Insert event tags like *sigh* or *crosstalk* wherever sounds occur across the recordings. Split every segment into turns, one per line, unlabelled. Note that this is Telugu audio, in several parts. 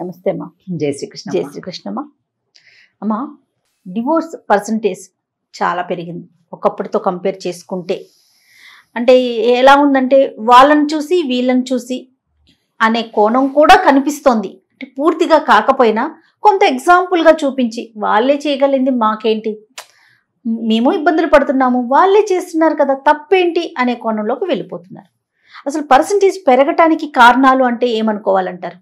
నమస్తే అమ్మా జై శ్రీకృష్ణ జై శ్రీకృష్ణమ్మ అమ్మా డివోర్స్ పర్సంటేజ్ చాలా పెరిగింది ఒకప్పటితో కంపేర్ చేసుకుంటే అంటే ఎలా ఉందంటే వాళ్ళని చూసి వీళ్ళని చూసి అనే కోణం కూడా కనిపిస్తోంది అంటే పూర్తిగా కాకపోయినా కొంత ఎగ్జాంపుల్గా చూపించి వాళ్ళే చేయగలిగింది మాకేంటి మేము ఇబ్బందులు పడుతున్నాము వాళ్ళే చేస్తున్నారు కదా తప్పేంటి అనే కోణంలోకి వెళ్ళిపోతున్నారు అసలు పర్సంటేజ్ పెరగటానికి కారణాలు అంటే
ఏమనుకోవాలంటారు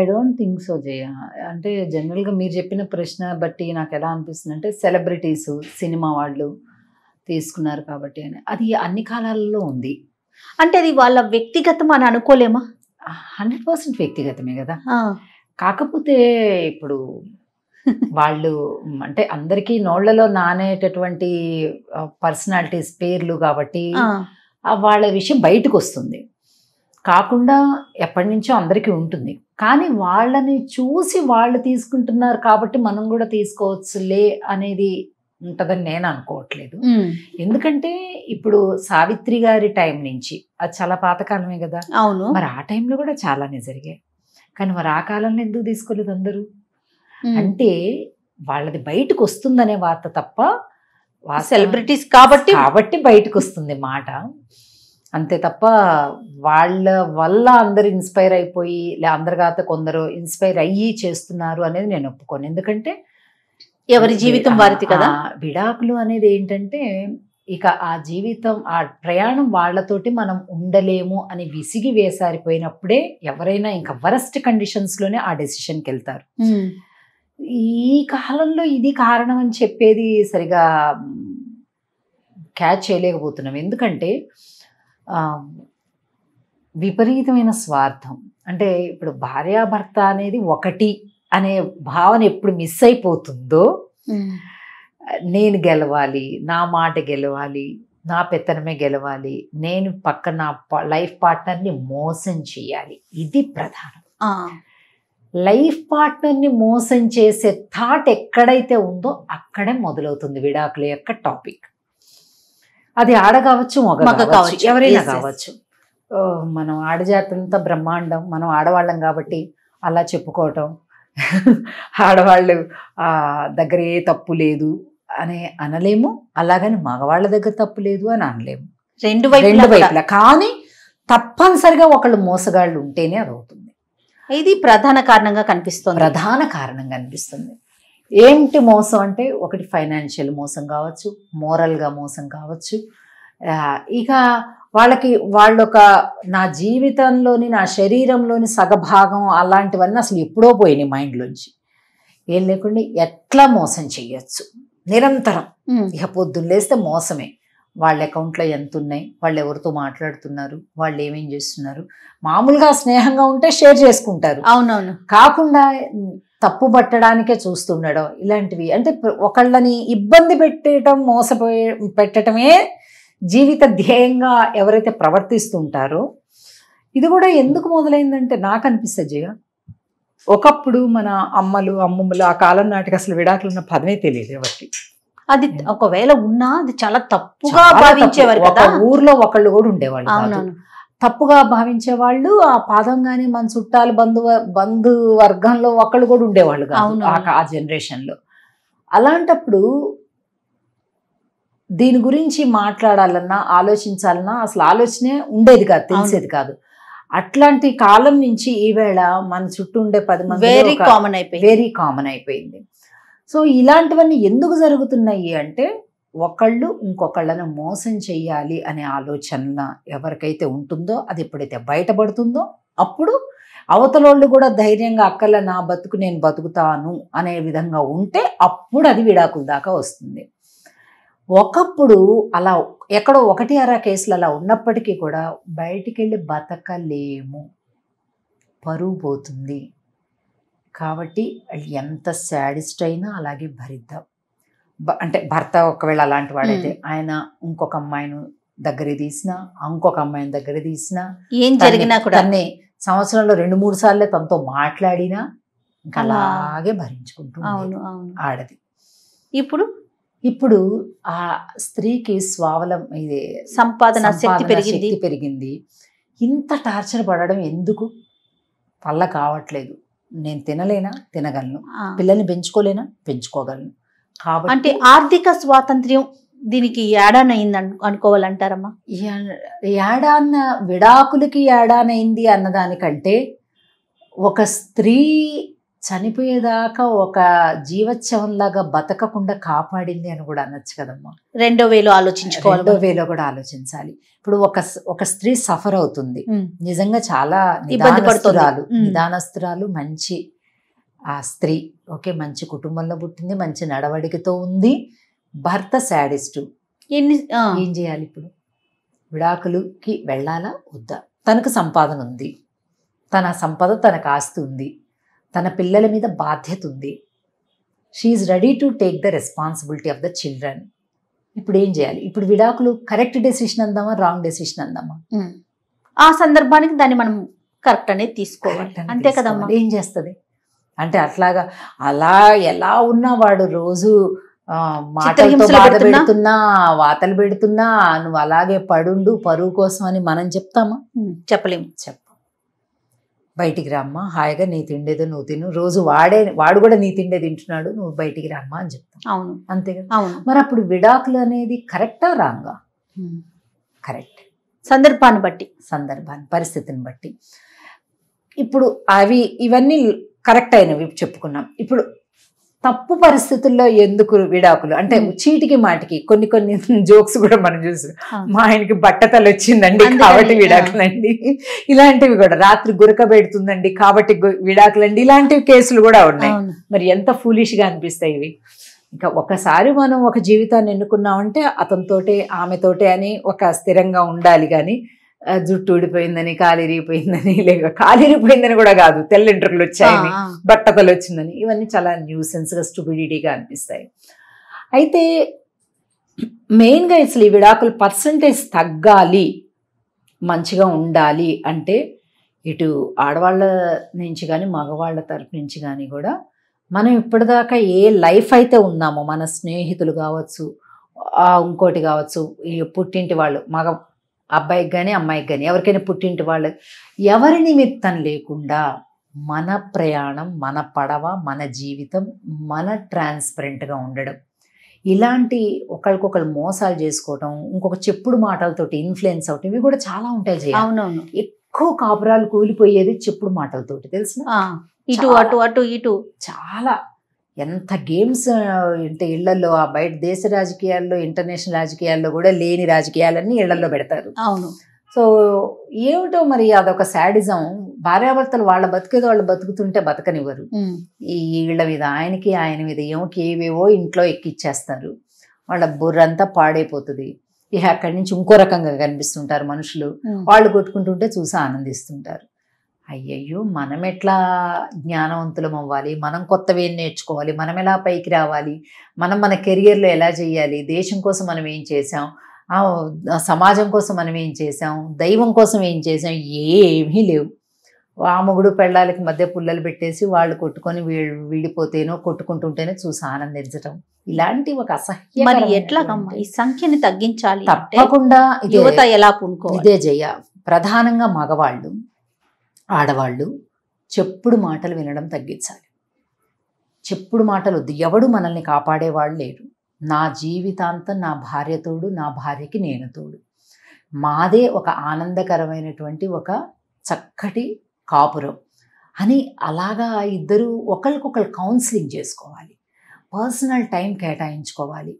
I don't think so Jaya అంటే జనరల్గా మీరు చెప్పిన ప్రశ్న బట్టి నాకు ఎలా అనిపిస్తుంది అంటే సెలబ్రిటీస్ సినిమా వాళ్ళు తీసుకున్నారు కాబట్టి అని అది అన్ని కాలాల్లో ఉంది అంటే అది వాళ్ళ వ్యక్తిగతం అని అనుకోలేమా హండ్రెడ్ పర్సెంట్ వ్యక్తిగతమే కదా కాకపోతే ఇప్పుడు వాళ్ళు అంటే అందరికీ నోళ్లలో నానేటటువంటి పర్సనాలిటీస్ పేర్లు కాబట్టి వాళ్ళ విషయం బయటకు వస్తుంది కాకుండా ఎప్పటి నుంచో అందరికీ ఉంటుంది కానీ వాళ్ళని చూసి వాళ్ళు తీసుకుంటున్నారు కాబట్టి మనం కూడా తీసుకోవచ్చులే అనేది ఉంటుందని నేను అనుకోవట్లేదు ఎందుకంటే ఇప్పుడు సావిత్రి గారి టైం నుంచి అది చాలా పాతకాలమే కదా అవును మరి ఆ టైంలో కూడా చాలానే జరిగాయి కానీ మరి ఆ కాలంలో ఎందుకు తీసుకోలేదు అందరూ అంటే వాళ్ళది బయటకు వస్తుందనే వార్త తప్ప సెలబ్రిటీస్ కాబట్టి కాబట్టి బయటకు వస్తుంది మాట అంతే తప్ప వాళ్ళ వల్ల అందరు ఇన్స్పైర్ అయిపోయి లే అందరి కాత కొందరు ఇన్స్పైర్ అయ్యి చేస్తున్నారు అనేది నేను ఒప్పుకోను ఎందుకంటే ఎవరి జీవితం వారిది కదా విడాకులు అనేది ఏంటంటే ఇక ఆ జీవితం ఆ ప్రయాణం వాళ్ళతోటి మనం ఉండలేము అని విసిగి వేసారిపోయినప్పుడే ఎవరైనా ఇంకా వరస్ట్ కండిషన్స్లోనే ఆ డెసిషన్కి వెళ్తారు ఈ కాలంలో ఇది కారణం అని చెప్పేది సరిగా క్యాచ్ చేయలేకపోతున్నాం ఎందుకంటే విపరీతమైన స్వార్థం అంటే ఇప్పుడు భార్యాభర్త అనేది ఒకటి అనే భావన ఎప్పుడు మిస్ అయిపోతుందో నేను గెలవాలి నా మాట గెలవాలి నా పెత్తనమే గెలవాలి నేను పక్క నా లైఫ్ పార్ట్నర్ని మోసం చేయాలి ఇది ప్రధానం లైఫ్ పార్ట్నర్ని మోసం చేసే థాట్ ఎక్కడైతే ఉందో అక్కడే మొదలవుతుంది విడాకుల యొక్క టాపిక్ అది ఆడ కావచ్చు మగ కావచ్చు ఎవరైనా కావచ్చు మనం ఆడజాతంతా బ్రహ్మాండం మనం ఆడవాళ్ళం కాబట్టి అలా చెప్పుకోవటం *laughs* ఆడవాళ్ళు దగ్గర ఏ తప్పు లేదు అని అనలేము అలాగని మగవాళ్ళ దగ్గర తప్పు లేదు అని అనలేము రెండు రెండు వైపులా కానీ తప్పనిసరిగా ఒకళ్ళు మోసగాళ్ళు ఉంటేనే అది అవుతుంది ఇది ప్రధాన కారణంగా కనిపిస్తుంది ప్రధాన కారణంగా కనిపిస్తుంది ఏంటి మోసం అంటే ఒకటి ఫైనాన్షియల్ మోసం కావచ్చు మోరల్గా మోసం కావచ్చు ఇక వాళ్ళకి ఒక నా జీవితంలోని నా శరీరంలోని సగభాగం అలాంటివన్నీ అసలు ఎప్పుడో పోయినాయి మైండ్లోంచి ఏం లేకుండా ఎట్లా మోసం చేయొచ్చు నిరంతరం ఇక పొద్దున్న లేస్తే మోసమే వాళ్ళ అకౌంట్లో ఎంత ఉన్నాయి వాళ్ళు ఎవరితో మాట్లాడుతున్నారు వాళ్ళు ఏమేం చేస్తున్నారు మామూలుగా స్నేహంగా ఉంటే షేర్ చేసుకుంటారు అవునవును కాకుండా తప్పు పట్టడానికే చూస్తుండడం ఇలాంటివి అంటే ఒకళ్ళని ఇబ్బంది పెట్టడం మోసపోయే పెట్టడమే జీవిత ధ్యేయంగా ఎవరైతే ప్రవర్తిస్తుంటారో ఇది కూడా ఎందుకు మొదలైందంటే నాకు అనిపిస్తుంది జయ ఒకప్పుడు మన అమ్మలు అమ్మమ్మలు ఆ కాలం నాటికి అసలు విడాకులు ఉన్న పదమే తెలియదు ఎవరికి
అది ఒకవేళ ఉన్నా అది చాలా తప్పుగా భావించేవారు ఊర్లో
ఒకళ్ళు కూడా ఉండేవాళ్ళు తప్పుగా భావించే వాళ్ళు ఆ పాదం కానీ మన చుట్టాలు బంధు బంధు వర్గంలో ఒకళ్ళు కూడా ఉండేవాళ్ళు కాదు ఆ జనరేషన్ లో అలాంటప్పుడు దీని గురించి మాట్లాడాలన్నా ఆలోచించాలన్నా అసలు ఆలోచనే ఉండేది కాదు తెలిసేది కాదు అట్లాంటి కాలం నుంచి ఈవేళ మన చుట్టూ ఉండే పది మంది వెరీ కామన్ అయిపోయింది వెరీ కామన్ అయిపోయింది సో ఇలాంటివన్నీ ఎందుకు జరుగుతున్నాయి అంటే ఒకళ్ళు ఇంకొకళ్ళను మోసం చేయాలి అనే ఆలోచన ఎవరికైతే ఉంటుందో అది ఎప్పుడైతే బయటపడుతుందో అప్పుడు అవతలోళ్ళు కూడా ధైర్యంగా అక్కల నా బతుకు నేను బతుకుతాను అనే విధంగా ఉంటే అప్పుడు అది విడాకుల దాకా వస్తుంది ఒకప్పుడు అలా ఎక్కడో ఒకటి అర కేసులు అలా ఉన్నప్పటికీ కూడా బయటికి వెళ్ళి బతకలేము పరువు పోతుంది కాబట్టి ఎంత శాడిస్ట్ అయినా అలాగే భరిద్దాం అంటే భర్త ఒకవేళ అలాంటి వాడైతే ఆయన ఇంకొక అమ్మాయిను దగ్గర తీసిన ఇంకొక అమ్మాయిని దగ్గర తీసిన ఏం జరిగినా కూడా అన్ని సంవత్సరంలో రెండు మూడు సార్లే తనతో మాట్లాడినా
ఇంకా అలాగే
భరించుకుంటూ ఆడది ఇప్పుడు ఇప్పుడు ఆ స్త్రీకి స్వావలం ఇది సంపాదన శక్తి పెరిగింది పెరిగింది ఇంత టార్చర్ పడడం ఎందుకు పళ్ళ కావట్లేదు నేను తినలేనా తినగలను పిల్లల్ని పెంచుకోలేనా పెంచుకోగలను అంటే
ఆర్థిక స్వాతంత్ర్యం దీనికి ఏడాన్ అయింది అనుకోవాలంటారమ్మా
ఏడాన్న విడాకులకి ఏడానైంది అన్నదానికంటే ఒక స్త్రీ చనిపోయేదాకా ఒక లాగా బతకకుండా కాపాడింది అని కూడా అనొచ్చు కదమ్మా రెండో వేలు ఆలోచించుకోవాలి రెండో వేలో కూడా ఆలోచించాలి ఇప్పుడు ఒక ఒక స్త్రీ సఫర్ అవుతుంది నిజంగా చాలా ఇబ్బంది పడుతురాలు నిదానస్తురాలు మంచి ఆ స్త్రీ ఓకే మంచి కుటుంబంలో పుట్టింది మంచి నడవడికతో ఉంది భర్త శాడిస్టు ఎన్ని ఏం చేయాలి ఇప్పుడు విడాకులకి వెళ్ళాలా వద్దా తనకు సంపాదన ఉంది తన సంపద తనకు ఆస్తి ఉంది తన పిల్లల మీద బాధ్యత ఉంది she ready to take the responsibility of the children ఇప్పుడు ఏం చేయాలి ఇప్పుడు విడాకులు కరెక్ట్ డెసిషన్ అందామా రాంగ్ డెసిషన్ అందామా ఆ సందర్భానికి దాన్ని మనం కరెక్ట్ అనేది తీసుకోవాలి అంతే కదమ్మా ఏం చేస్తుంది అంటే అట్లాగా అలా ఎలా ఉన్నా వాడు రోజు మాటలతో పెడుతున్నా వాతలు పెడుతున్నా నువ్వు అలాగే పడుండు పరువు కోసం అని మనం చెప్తామా చెప్పలేము చెప్ప బయటికి రామ్మా హాయిగా నీ తిండేదో నువ్వు తిను రోజు వాడే వాడు కూడా నీ తిండే తింటున్నాడు నువ్వు బయటికి రామ్మా అని చెప్తావు అవును అంతే కదా మరి అప్పుడు విడాకులు అనేది కరెక్టా రాంగా కరెక్ట్ సందర్భాన్ని బట్టి సందర్భాన్ని పరిస్థితిని బట్టి ఇప్పుడు అవి ఇవన్నీ కరెక్ట్ అయినవి చెప్పుకున్నాం ఇప్పుడు తప్పు పరిస్థితుల్లో ఎందుకు విడాకులు అంటే చీటికి మాటికి కొన్ని కొన్ని *laughs* జోక్స్ కూడా మనం చూసాం మా ఆయనకి బట్టతలు వచ్చిందండి కాబట్టి విడాకులండి *laughs* ఇలాంటివి కూడా రాత్రి గురక పెడుతుందండి కాబట్టి విడాకులండి ఇలాంటివి కేసులు కూడా ఉన్నాయి మరి ఎంత ఫూలిష్ గా అనిపిస్తాయి ఇవి ఇంకా ఒకసారి మనం ఒక జీవితాన్ని ఎన్నుకున్నామంటే అతనితోటే ఆమెతోటే అని ఒక స్థిరంగా ఉండాలి కానీ జుట్టు ఊడిపోయిందని కాలిరిగిపోయిందని *laughs* లేక కాలిరిగిపోయిందని కూడా కాదు తెల్లింటర్లు వచ్చాయని బట్టతలు వచ్చిందని ఇవన్నీ చాలా న్యూసెన్స్గా స్టూబిడిటీగా అనిపిస్తాయి అయితే మెయిన్గా అసలు ఈ విడాకుల పర్సంటేజ్ తగ్గాలి మంచిగా ఉండాలి అంటే ఇటు ఆడవాళ్ళ నుంచి కానీ మగవాళ్ళ తరపు నుంచి కానీ కూడా మనం ఇప్పటిదాకా ఏ లైఫ్ అయితే ఉన్నామో మన స్నేహితులు కావచ్చు ఇంకోటి కావచ్చు పుట్టింటి వాళ్ళు మగ అబ్బాయికి కానీ అమ్మాయికి కానీ ఎవరికైనా పుట్టింటి వాళ్ళు ఎవరి నిమిత్తం లేకుండా మన ప్రయాణం మన పడవ మన జీవితం మన ట్రాన్స్పరెంట్గా ఉండడం ఇలాంటి ఒకరికొకరు మోసాలు చేసుకోవటం ఇంకొక చెప్పుడు మాటలతోటి ఇన్ఫ్లుయెన్స్ అవటం ఇవి కూడా చాలా ఉంటాయి అవునవును ఎక్కువ కాపురాలు కూలిపోయేది చెప్పుడు మాటలతోటి తెలుసు ఇటు అటు అటు ఇటు చాలా ఎంత గేమ్స్ అంటే ఇళ్లలో ఆ బయట దేశ రాజకీయాల్లో ఇంటర్నేషనల్ రాజకీయాల్లో కూడా లేని రాజకీయాలన్నీ ఇళ్లలో పెడతారు అవును సో ఏమిటో మరి అదొక శాడిజం భార్యాభర్తలు వాళ్ళ బతికేది వాళ్ళు బతుకుతుంటే బతకనివ్వరు ఈ వీళ్ళ మీద ఆయనకి ఆయన మీద ఏమోకి ఏవేవో ఇంట్లో ఎక్కిచ్చేస్తారు వాళ్ళ బుర్రంతా పాడైపోతుంది ఇక అక్కడి నుంచి ఇంకో రకంగా కనిపిస్తుంటారు మనుషులు వాళ్ళు కొట్టుకుంటుంటే చూసి ఆనందిస్తుంటారు అయ్యయ్యో మనం ఎట్లా జ్ఞానవంతులం అవ్వాలి మనం కొత్తవి ఏం నేర్చుకోవాలి మనం ఎలా పైకి రావాలి మనం మన కెరియర్లో ఎలా చేయాలి దేశం కోసం మనం ఏం చేసాం సమాజం కోసం మనం ఏం చేసాం దైవం కోసం ఏం చేసాం ఏమీ లేవు ఆ మొగుడు పెళ్ళాలకి మధ్య పుల్లలు పెట్టేసి వాళ్ళు కొట్టుకొని వీడిపోతేనో కొట్టుకుంటుంటేనే చూసి ఆనందించటం ఇలాంటి ఒక అసహ్యం మరి
ఎట్లా ఈ సంఖ్యని తగ్గించాలి తప్పకుండా యువత ఎలా పూనుకో ఇదే
జయ ప్రధానంగా మగవాళ్ళు ఆడవాళ్ళు చెప్పుడు మాటలు వినడం తగ్గించాలి చెప్పుడు మాటలు వద్దు ఎవడు మనల్ని కాపాడేవాళ్ళు లేరు నా జీవితాంతం నా భార్య తోడు నా భార్యకి నేను తోడు మాదే ఒక ఆనందకరమైనటువంటి ఒక చక్కటి కాపురం అని అలాగా ఇద్దరు ఒకరికొకరు కౌన్సిలింగ్ చేసుకోవాలి పర్సనల్ టైం కేటాయించుకోవాలి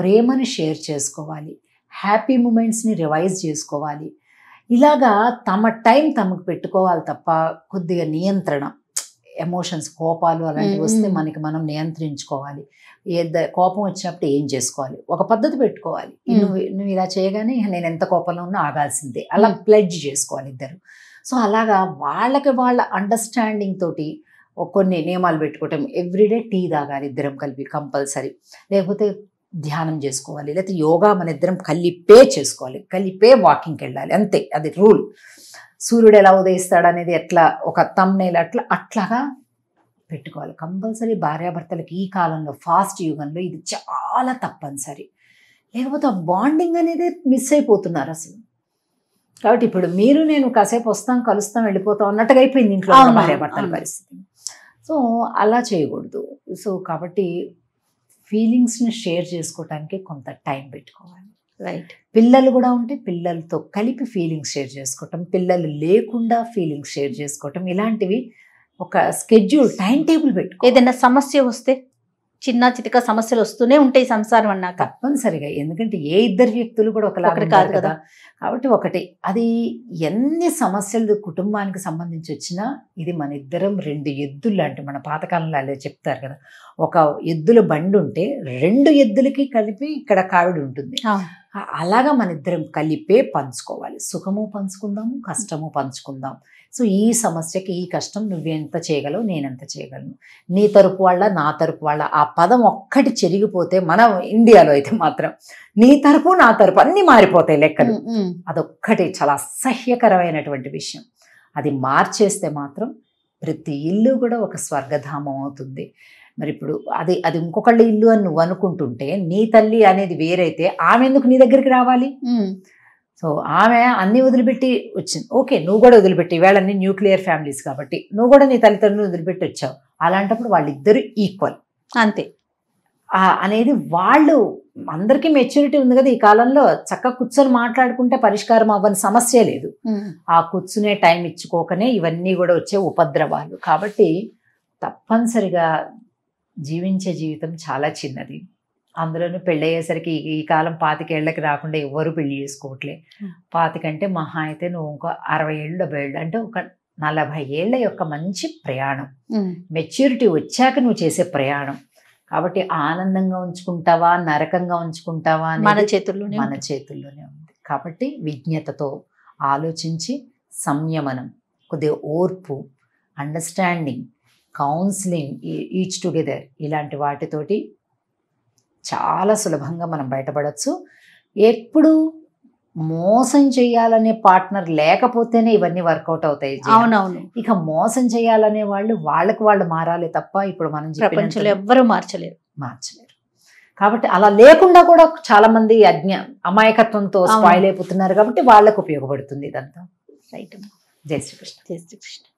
ప్రేమని షేర్ చేసుకోవాలి హ్యాపీ మూమెంట్స్ని రివైజ్ చేసుకోవాలి ఇలాగా తమ టైం తమకు పెట్టుకోవాలి తప్ప కొద్దిగా నియంత్రణ ఎమోషన్స్ కోపాలు అలాంటివి వస్తే మనకి మనం నియంత్రించుకోవాలి ఏ కోపం వచ్చినప్పుడు ఏం చేసుకోవాలి ఒక పద్ధతి పెట్టుకోవాలి నువ్వు నువ్వు ఇలా చేయగానే నేను ఎంత కోపంలో ఉన్నా ఆగాల్సిందే అలా ప్లెడ్జ్ చేసుకోవాలి ఇద్దరు సో అలాగా వాళ్ళకి వాళ్ళ అండర్స్టాండింగ్ తోటి కొన్ని నియమాలు పెట్టుకోవటం ఎవ్రీడే టీ తాగాలి ఇద్దరం కలిపి కంపల్సరీ లేకపోతే ధ్యానం చేసుకోవాలి లేకపోతే యోగా మన ఇద్దరం కలిపే చేసుకోవాలి కలిపే వాకింగ్కి వెళ్ళాలి అంతే అది రూల్ సూర్యుడు ఎలా ఉదయిస్తాడు అనేది ఎట్లా ఒక తమ్నేలు అట్లా అట్లాగా పెట్టుకోవాలి కంపల్సరీ భార్యాభర్తలకు ఈ కాలంలో ఫాస్ట్ యుగంలో ఇది చాలా తప్పనిసరి లేకపోతే ఆ బాండింగ్ అనేది మిస్ అయిపోతున్నారు అసలు కాబట్టి ఇప్పుడు మీరు నేను కాసేపు వస్తాం కలుస్తాం వెళ్ళిపోతాం అన్నట్టుగా అయిపోయింది ఇంట్లో భార్యాభర్తల పరిస్థితి సో అలా చేయకూడదు సో కాబట్టి ఫీలింగ్స్ని షేర్ చేసుకోవడానికి కొంత టైం పెట్టుకోవాలి రైట్ పిల్లలు కూడా ఉంటే పిల్లలతో కలిపి ఫీలింగ్స్ షేర్ చేసుకోవటం పిల్లలు లేకుండా ఫీలింగ్స్ షేర్ చేసుకోవటం ఇలాంటివి ఒక స్కెడ్యూల్ టైం టేబుల్ పెట్టుకో ఏదైనా సమస్య వస్తే చిన్న చితిక సమస్యలు వస్తూనే ఉంటాయి సంసారం అన్నాక తప్పనిసరిగా ఎందుకంటే ఏ ఇద్దరు వ్యక్తులు కూడా ఒకటి కాదు కదా కాబట్టి ఒకటి అది ఎన్ని సమస్యలు కుటుంబానికి సంబంధించి వచ్చినా ఇది మన ఇద్దరం రెండు ఎద్దులు లాంటి మన పాతకాలంలో అదే చెప్తారు కదా ఒక ఎద్దుల బండి ఉంటే రెండు ఎద్దులకి కలిపి ఇక్కడ కావిడి ఉంటుంది అలాగా మన ఇద్దరం కలిపే పంచుకోవాలి సుఖము పంచుకుందాము కష్టము పంచుకుందాం సో ఈ సమస్యకి ఈ కష్టం నువ్వెంత చేయగలవు నేనెంత చేయగలను నీ తరపు వాళ్ళ నా తరపు వాళ్ళ ఆ పదం ఒక్కటి చెరిగిపోతే మనం ఇండియాలో అయితే మాత్రం నీ తరపు నా తరపు అన్నీ మారిపోతాయి లెక్కలు అదొక్కటి చాలా అసహ్యకరమైనటువంటి విషయం అది మార్చేస్తే మాత్రం ప్రతి ఇల్లు కూడా ఒక స్వర్గధామం అవుతుంది మరి ఇప్పుడు అది అది ఇంకొకళ్ళ ఇల్లు అని నువ్వు అనుకుంటుంటే నీ తల్లి అనేది వేరైతే ఆమె ఎందుకు నీ దగ్గరికి రావాలి సో ఆమె అన్ని వదిలిపెట్టి వచ్చింది ఓకే నువ్వు కూడా వదిలిపెట్టి వీళ్ళన్ని న్యూక్లియర్ ఫ్యామిలీస్ కాబట్టి నువ్వు కూడా నీ తల్లిదండ్రులు వదిలిపెట్టి వచ్చావు అలాంటప్పుడు వాళ్ళిద్దరు ఈక్వల్ అంతే అనేది వాళ్ళు అందరికీ మెచ్యూరిటీ ఉంది కదా ఈ కాలంలో చక్క కూర్చొని మాట్లాడుకుంటే పరిష్కారం అవ్వని సమస్య లేదు ఆ కూర్చునే టైం ఇచ్చుకోకనే ఇవన్నీ కూడా వచ్చే ఉపద్రవాలు కాబట్టి తప్పనిసరిగా జీవించే జీవితం చాలా చిన్నది అందులోనూ పెళ్ళయ్యేసరికి ఈ కాలం పాతికేళ్లకి రాకుండా ఎవ్వరూ పెళ్లి చేసుకోవట్లే పాతికంటే మహా అయితే నువ్వు ఇంకో అరవై ఏళ్ళు డెబ్బై ఏళ్ళు అంటే ఒక నలభై ఏళ్ల యొక్క మంచి ప్రయాణం మెచ్యూరిటీ వచ్చాక నువ్వు చేసే ప్రయాణం కాబట్టి ఆనందంగా ఉంచుకుంటావా నరకంగా ఉంచుకుంటావా మన చేతుల్లోనే మన చేతుల్లోనే ఉంది కాబట్టి విజ్ఞతతో ఆలోచించి సంయమనం కొద్దిగా ఓర్పు అండర్స్టాండింగ్ కౌన్సిలింగ్ ఈచ్ టుగెదర్ ఇలాంటి వాటితోటి చాలా సులభంగా మనం బయటపడవచ్చు ఎప్పుడు మోసం చేయాలనే పార్ట్నర్ లేకపోతేనే ఇవన్నీ వర్కౌట్ అవుతాయి అవునవును ఇక మోసం చేయాలనే వాళ్ళు వాళ్ళకి వాళ్ళు మారాలి తప్ప ఇప్పుడు మనం ప్రపంచంలో ఎవ్వరూ మార్చలేరు మార్చలేరు కాబట్టి అలా లేకుండా కూడా చాలా మంది అజ్ఞ అమాయకత్వంతో స్పాయిల్ అయిపోతున్నారు కాబట్టి వాళ్ళకు ఉపయోగపడుతుంది ఇదంతా రైట్ జై శ్రీకృష్ణ జై శ్రీకృష్ణ